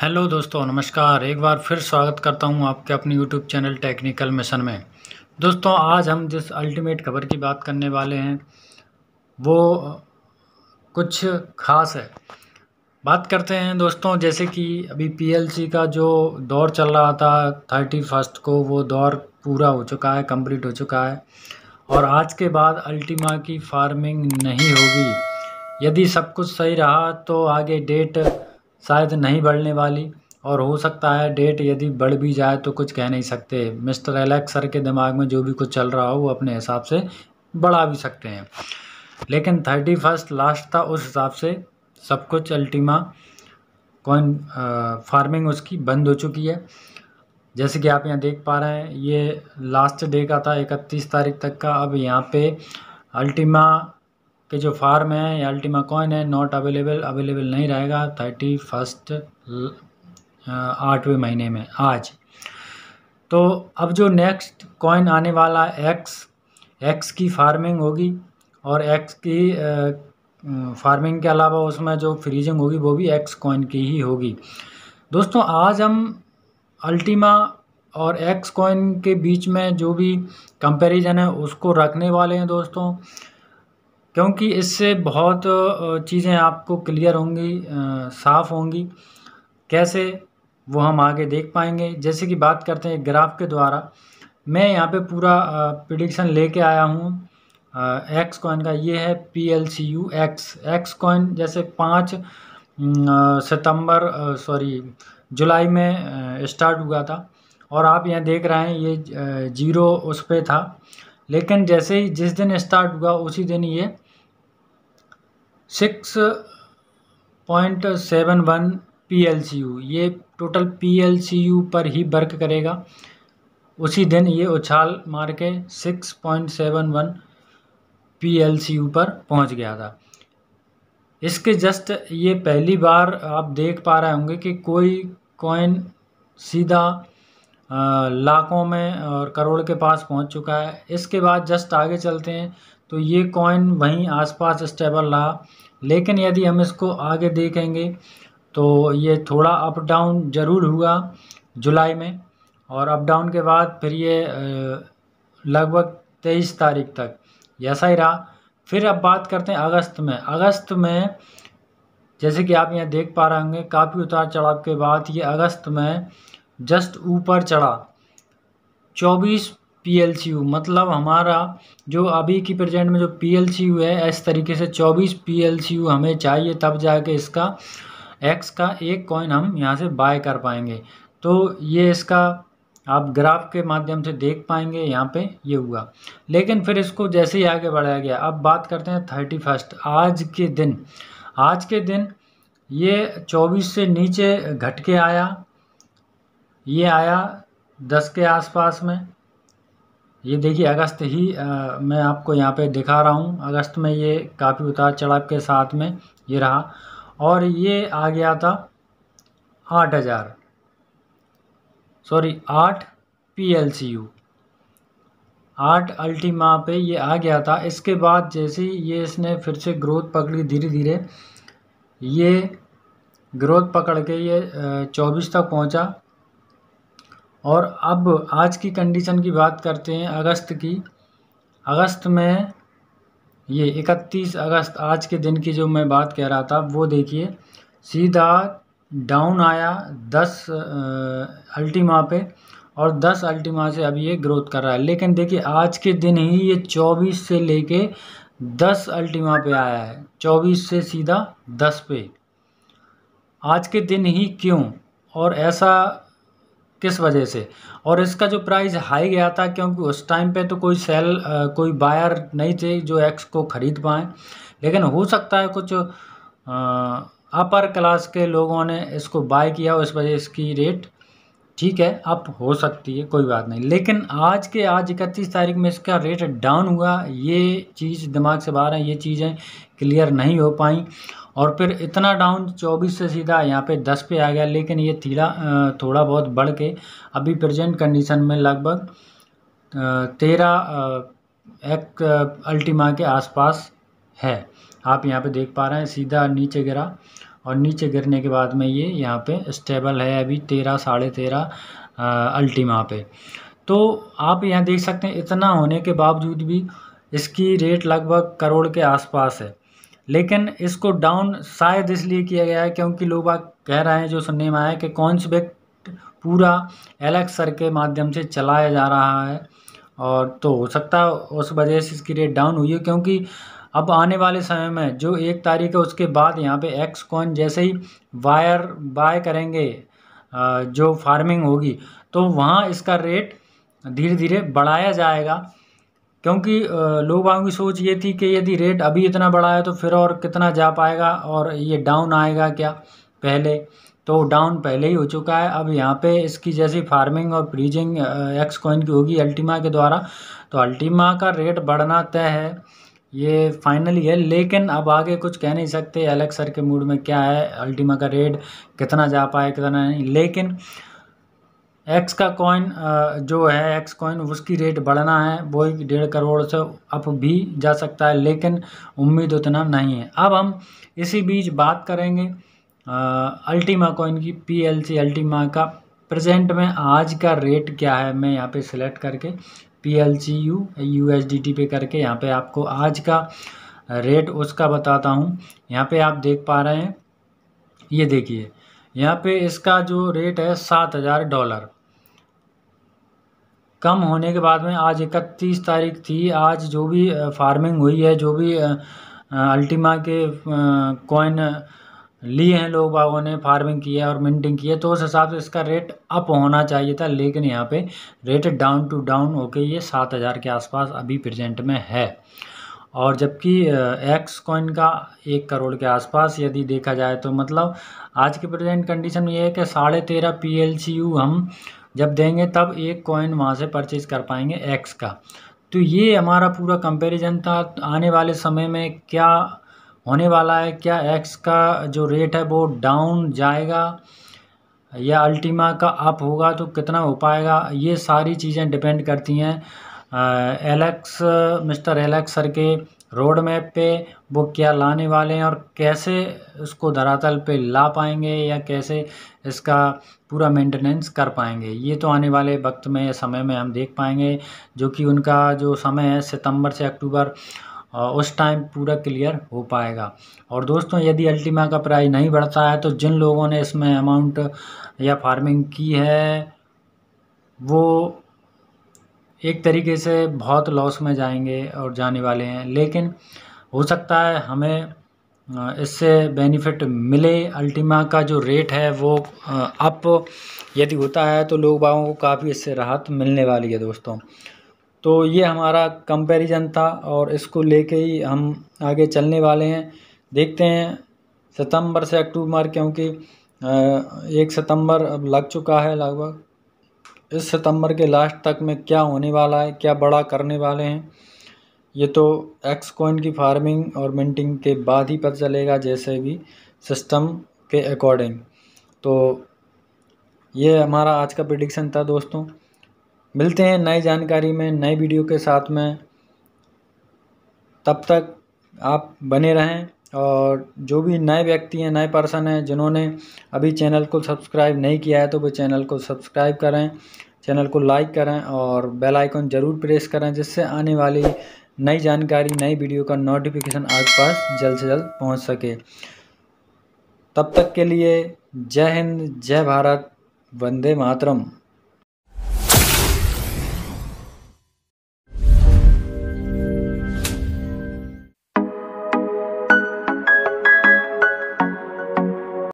hello दोस्तों नमस्कार एक बार फिर स्वागत करता हूं आपके अपने यूट्यूब चैनल टेक्निकल मिशन में दोस्तों आज हम जिस अल्टीमेट खबर की बात करने वाले हैं वो कुछ खास है बात करते हैं दोस्तों जैसे कि अभी पीएलसी का जो दौर चल रहा था थर्टी फर्स्ट को वो दौर पूरा हो चुका है कंप्लीट हो चुका है और आज के बाद अल्टीमा की फार्मिंग नहीं होगी यदि सब कुछ सही रहा तो आगे डेट शायद नहीं बढ़ने वाली और हो सकता है डेट यदि बढ़ भी जाए तो कुछ कह नहीं सकते मिस्टर एलेक्स सर के दिमाग में जो भी कुछ चल रहा हो वो अपने हिसाब से बढ़ा भी सकते हैं लेकिन थर्टी फर्स्ट लास्ट था उस हिसाब से सब कुछ अल्टीमा कॉइन फार्मिंग उसकी बंद हो चुकी है जैसे कि आप यहाँ देख पा रहे हैं ये लास्ट डे का था इकतीस तारीख तक का अब यहाँ पे अल्टीमा के जो फार्म है या अल्टीमा कॉइन है नॉट अवेलेबल अवेलेबल नहीं रहेगा थर्टी फर्स्ट आठवें महीने में आज तो अब जो नेक्स्ट कॉइन आने वाला एक्स एक्स की फार्मिंग होगी और एक्स की फार्मिंग के अलावा उसमें जो फ्रीजिंग होगी वो भी एक्स कॉइन की ही होगी दोस्तों आज हम अल्टीमा और एक्स कॉइन के बीच में जो भी कंपैरिजन है उसको रखने वाले हैं दोस्तों क्योंकि इससे बहुत चीज़ें आपको क्लियर होंगी साफ़ होंगी कैसे वो हम आगे देख पाएंगे जैसे कि बात करते हैं ग्राफ के द्वारा मैं यहाँ पे पूरा प्रिडिक्शन लेके आया हूँ एक्स कॉइन का ये है P L C U X X coin जैसे पाँच सितंबर सॉरी जुलाई में स्टार्ट हुआ था और आप यहाँ देख रहे हैं ये जीरो उस पर था लेकिन जैसे ही जिस दिन स्टार्ट हुआ उसी दिन ये six point seven one P L C U ये total P L C U पर ही वर्क करेगा उसी दिन ये उछाल मार के six point seven one P L C U पर पहुंच गया था इसके जस्ट ये पहली बार आप देख पा रहे होंगे कि कोई कॉइन सीधा लाखों में और करोड़ के पास पहुंच चुका है इसके बाद जस्ट आगे चलते हैं तो ये कॉइन वहीं आसपास स्टेबल रहा लेकिन यदि हम इसको आगे देखेंगे तो ये थोड़ा अप डाउन ज़रूर हुआ जुलाई में और अप डाउन के बाद फिर ये लगभग तेईस तारीख तक ऐसा ही रहा फिर अब बात करते हैं अगस्त में अगस्त में जैसे कि आप यहाँ देख पा रहे होंगे काफ़ी उतार चढ़ाव के बाद ये अगस्त में जस्ट ऊपर चढ़ा चौबीस पी एल सी यू मतलब हमारा जो अभी की प्रेजेंट में जो पी एल सी यू है इस तरीके से चौबीस पी एल सी यू हमें चाहिए तब जाके इसका एक्स का एक कॉइन हम यहाँ से बाय कर पाएंगे तो ये इसका आप ग्राफ के माध्यम से देख पाएंगे यहाँ पे ये हुआ लेकिन फिर इसको जैसे ही आगे बढ़ाया गया अब बात करते हैं थर्टी फर्स्ट आज के दिन आज के दिन ये चौबीस से नीचे घट के आया ये आया दस के आसपास में ये देखिए अगस्त ही आ, मैं आपको यहाँ पे दिखा रहा हूँ अगस्त में ये काफ़ी उतार चढ़ाव के साथ में ये रहा और ये आ गया था आठ हज़ार सॉरी आठ पी एल सी यू आठ अल्टीमा पे ये आ गया था इसके बाद जैसे ही ये इसने फिर से ग्रोथ पकड़ी धीरे धीरे ये ग्रोथ पकड़ के ये चौबीस तक पहुंचा और अब आज की कंडीशन की बात करते हैं अगस्त की अगस्त में ये 31 अगस्त आज के दिन की जो मैं बात कह रहा था वो देखिए सीधा डाउन आया 10 अल्टीमा पे और 10 अल्टीमा से अब ये ग्रोथ कर रहा है लेकिन देखिए आज के दिन ही ये 24 से लेके 10 अल्टीमा पे आया है 24 से सीधा 10 पे आज के दिन ही क्यों और ऐसा किस वजह से और इसका जो प्राइस हाई गया था क्योंकि उस टाइम पे तो कोई सेल आ, कोई बायर नहीं थे जो एक्स को ख़रीद पाए लेकिन हो सकता है कुछ अपर क्लास के लोगों ने इसको बाय किया उस वजह इसकी रेट ठीक है अप हो सकती है कोई बात नहीं लेकिन आज के आज इकतीस तारीख में इसका रेट डाउन हुआ ये चीज़ दिमाग से बाहर है ये चीज़ें क्लियर नहीं हो पाई और फिर इतना डाउन 24 से सीधा यहाँ पे 10 पे आ गया लेकिन ये थीला थोड़ा बहुत बढ़ के अभी प्रेजेंट कंडीशन में लगभग तेरह एक अल्टीमा के आसपास है आप यहाँ पे देख पा रहे हैं सीधा नीचे गिरा और नीचे गिरने के बाद में ये यहाँ पे स्टेबल है अभी तेरह साढ़े तेरह अल्टीमा पे तो आप यहाँ देख सकते हैं इतना होने के बावजूद भी इसकी रेट लगभग करोड़ के आसपास है लेकिन इसको डाउन शायद इसलिए किया गया है क्योंकि लोग आप कह रहे हैं जो सुनने में आया कि कॉन्सबेक्ट पूरा एलेक्सर के माध्यम से चलाया जा रहा है और तो हो सकता है उस वजह से इसकी रेट डाउन हुई है क्योंकि अब आने वाले समय में जो एक तारीख है उसके बाद यहाँ पे एक्स कॉइन जैसे ही वायर बाय करेंगे जो फार्मिंग होगी तो वहाँ इसका रेट धीरे धीरे बढ़ाया जाएगा क्योंकि लोग की सोच ये थी कि यदि रेट अभी इतना बढ़ा है तो फिर और कितना जा पाएगा और ये डाउन आएगा क्या पहले तो डाउन पहले ही हो चुका है अब यहाँ पे इसकी जैसी फार्मिंग और फ्रीजिंग एक्स कॉइन की होगी अल्टीमा के द्वारा तो अल्टीमा का रेट बढ़ना तय है ये फाइनली है लेकिन अब आगे कुछ कह नहीं सकते अलग सर के मूड में क्या है अल्टीमा का रेट कितना जा पाए कितना नहीं लेकिन एक्स का कॉइन जो है एक्स कॉइन उसकी रेट बढ़ना है वो डेढ़ करोड़ से अप भी जा सकता है लेकिन उम्मीद उतना नहीं है अब हम इसी बीच बात करेंगे अल्टीमा कॉइन की पी एल सी अल्टीमा का प्रेजेंट में आज का रेट क्या है मैं यहाँ पे सिलेक्ट करके P L C U U S D T पे करके यहाँ पे आपको आज का रेट उसका बताता हूँ यहाँ पे आप देख पा रहे हैं ये देखिए यहाँ पे इसका जो रेट है सात हज़ार डॉलर कम होने के बाद में आज इकतीस तारीख थी आज जो भी फार्मिंग हुई है जो भी अल्टीमा के कॉइन लिए हैं लोग बागों ने फार्मिंग की है और मिनटिंग की है तो उस हिसाब से इसका रेट अप होना चाहिए था लेकिन यहाँ पे रेट डाउन टू डाउन होके ये सात हज़ार के आसपास अभी प्रेजेंट में है और जबकि एक्स कॉइन का एक करोड़ के आसपास यदि देखा जाए तो मतलब आज की प्रेजेंट कंडीशन में ये है कि साढ़े तेरह पी एल सी यू हम जब देंगे तब एक कॉइन वहाँ से परचेज़ कर पाएंगे एक्स का तो ये हमारा पूरा कंपेरिजन था आने वाले समय में क्या होने वाला है क्या एक्स का जो रेट है वो डाउन जाएगा या अल्टीमा का अप होगा तो कितना हो पाएगा ये सारी चीज़ें डिपेंड करती हैं एलेक्स मिस्टर एलेक्स सर के रोड मैप पे वो क्या लाने वाले हैं और कैसे उसको धरातल पे ला पाएंगे या कैसे इसका पूरा मेंटेनेंस कर पाएंगे ये तो आने वाले वक्त में या समय में हम देख पाएंगे जो कि उनका जो समय है सितंबर से अक्टूबर उस टाइम पूरा क्लियर हो पाएगा और दोस्तों यदि अल्टीमा का प्राइस नहीं बढ़ता है तो जिन लोगों ने इसमें अमाउंट या फार्मिंग की है वो एक तरीके से बहुत लॉस में जाएंगे और जाने वाले हैं लेकिन हो सकता है हमें इससे बेनिफिट मिले अल्टीमा का जो रेट है वो अप यदि होता है तो लोग बागों को काफ़ी इससे राहत मिलने वाली है दोस्तों तो ये हमारा कंपैरिजन था और इसको लेके ही हम आगे चलने वाले हैं देखते हैं सितंबर से अक्टूबर क्योंकि एक सितंबर अब लग चुका है लगभग इस सितंबर के लास्ट तक में क्या होने वाला है क्या बड़ा करने वाले हैं ये तो एक्स कॉइन की फार्मिंग और मिंटिंग के बाद ही पता चलेगा जैसे भी सिस्टम के अकॉर्डिंग तो ये हमारा आज का प्रिडिक्शन था दोस्तों मिलते हैं नई जानकारी में नए वीडियो के साथ में तब तक आप बने रहें और जो भी नए व्यक्ति हैं नए पर्सन हैं जिन्होंने अभी चैनल को सब्सक्राइब नहीं किया है तो वो चैनल को सब्सक्राइब करें चैनल को लाइक करें और बेल आइकन ज़रूर प्रेस करें जिससे आने वाली नई जानकारी नई वीडियो का नोटिफिकेशन आपके पास जल्द से जल्द पहुंच सके तब तक के लिए जय हिंद जय भारत वंदे मातरम